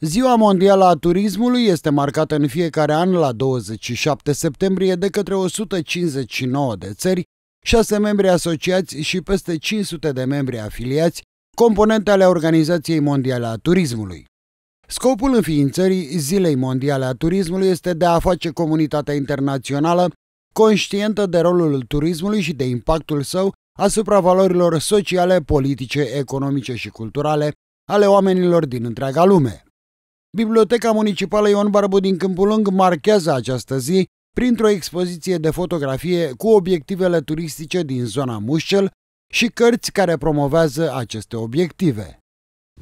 Ziua Mondială a Turismului este marcată în fiecare an la 27 septembrie de către 159 de țări, 6 membri asociați și peste 500 de membri afiliați, componente ale Organizației Mondiale a Turismului. Scopul înființării Zilei Mondiale a Turismului este de a face comunitatea internațională conștientă de rolul turismului și de impactul său asupra valorilor sociale, politice, economice și culturale ale oamenilor din întreaga lume. Biblioteca Municipală Ion Barbu din Câmpul Lung marchează această zi printr-o expoziție de fotografie cu obiectivele turistice din zona Mușcel și cărți care promovează aceste obiective.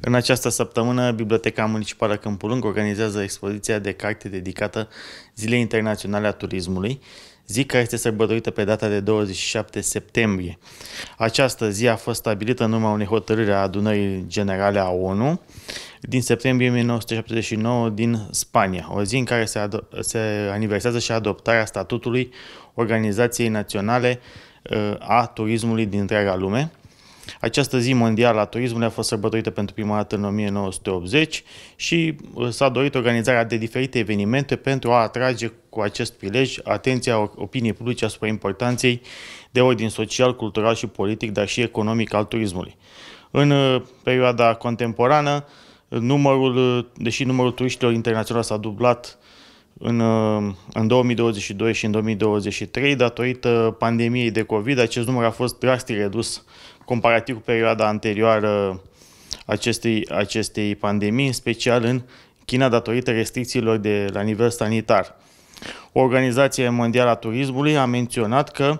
În această săptămână, Biblioteca Municipală Câmpul Lung organizează expoziția de carte dedicată Zilei Internaționale a Turismului, zi care este sărbătorită pe data de 27 septembrie. Această zi a fost stabilită în urma unei hotărâri a adunării generale a ONU din septembrie 1979 din Spania, o zi în care se, se aniversează și adoptarea statutului Organizației Naționale uh, a Turismului din întreaga lume. Această zi mondială a turismului a fost sărbătorită pentru prima dată în 1980 și uh, s-a dorit organizarea de diferite evenimente pentru a atrage cu acest prilej atenția opiniei publice asupra importanței de ordin social, cultural și politic, dar și economic al turismului. În uh, perioada contemporană, Numărul, uh, deși numărul turiștilor internaționali s-a dublat în, uh, în 2022 și în 2023, datorită pandemiei de COVID, acest număr a fost drastic redus comparativ cu perioada anterioară acestei, acestei pandemii, în special în China datorită restricțiilor de la nivel sanitar. Organizația Mondială a Turismului a menționat că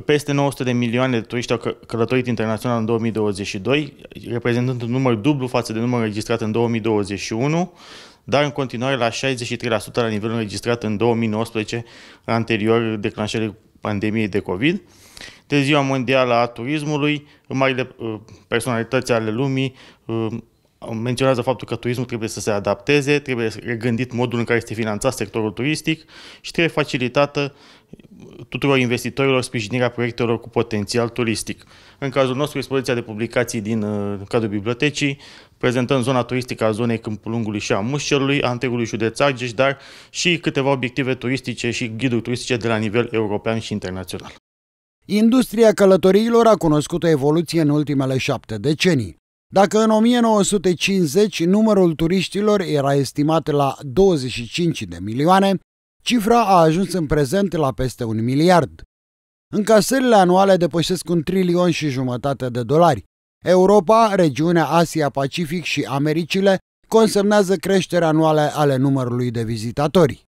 peste 900 de milioane de turiști au călătorit internațional în 2022, reprezentând un număr dublu față de numărul înregistrat în 2021, dar în continuare la 63% la nivelul înregistrat în 2019, anterior declanșării pandemiei de COVID. De Ziua Mondială a Turismului, marile uh, personalități ale lumii uh, menționează faptul că turismul trebuie să se adapteze, trebuie regândit modul în care este finanțat sectorul turistic și trebuie facilitată tuturor investitorilor sprijinirea proiectelor cu potențial turistic. În cazul nostru, expoziția de publicații din uh, cadrul bibliotecii prezentăm zona turistică a zonei Câmpul Lungului și a Mușelului, a întregului județ Argeș, dar și câteva obiective turistice și ghiduri turistice de la nivel european și internațional. Industria călătoriilor a cunoscut o evoluție în ultimele șapte decenii. Dacă în 1950 numărul turiștilor era estimat la 25 de milioane, cifra a ajuns în prezent la peste un miliard. Încasările anuale depășesc un trilion și jumătate de dolari. Europa, regiunea Asia-Pacific și Americile consemnează creșterea anuală ale numărului de vizitatori.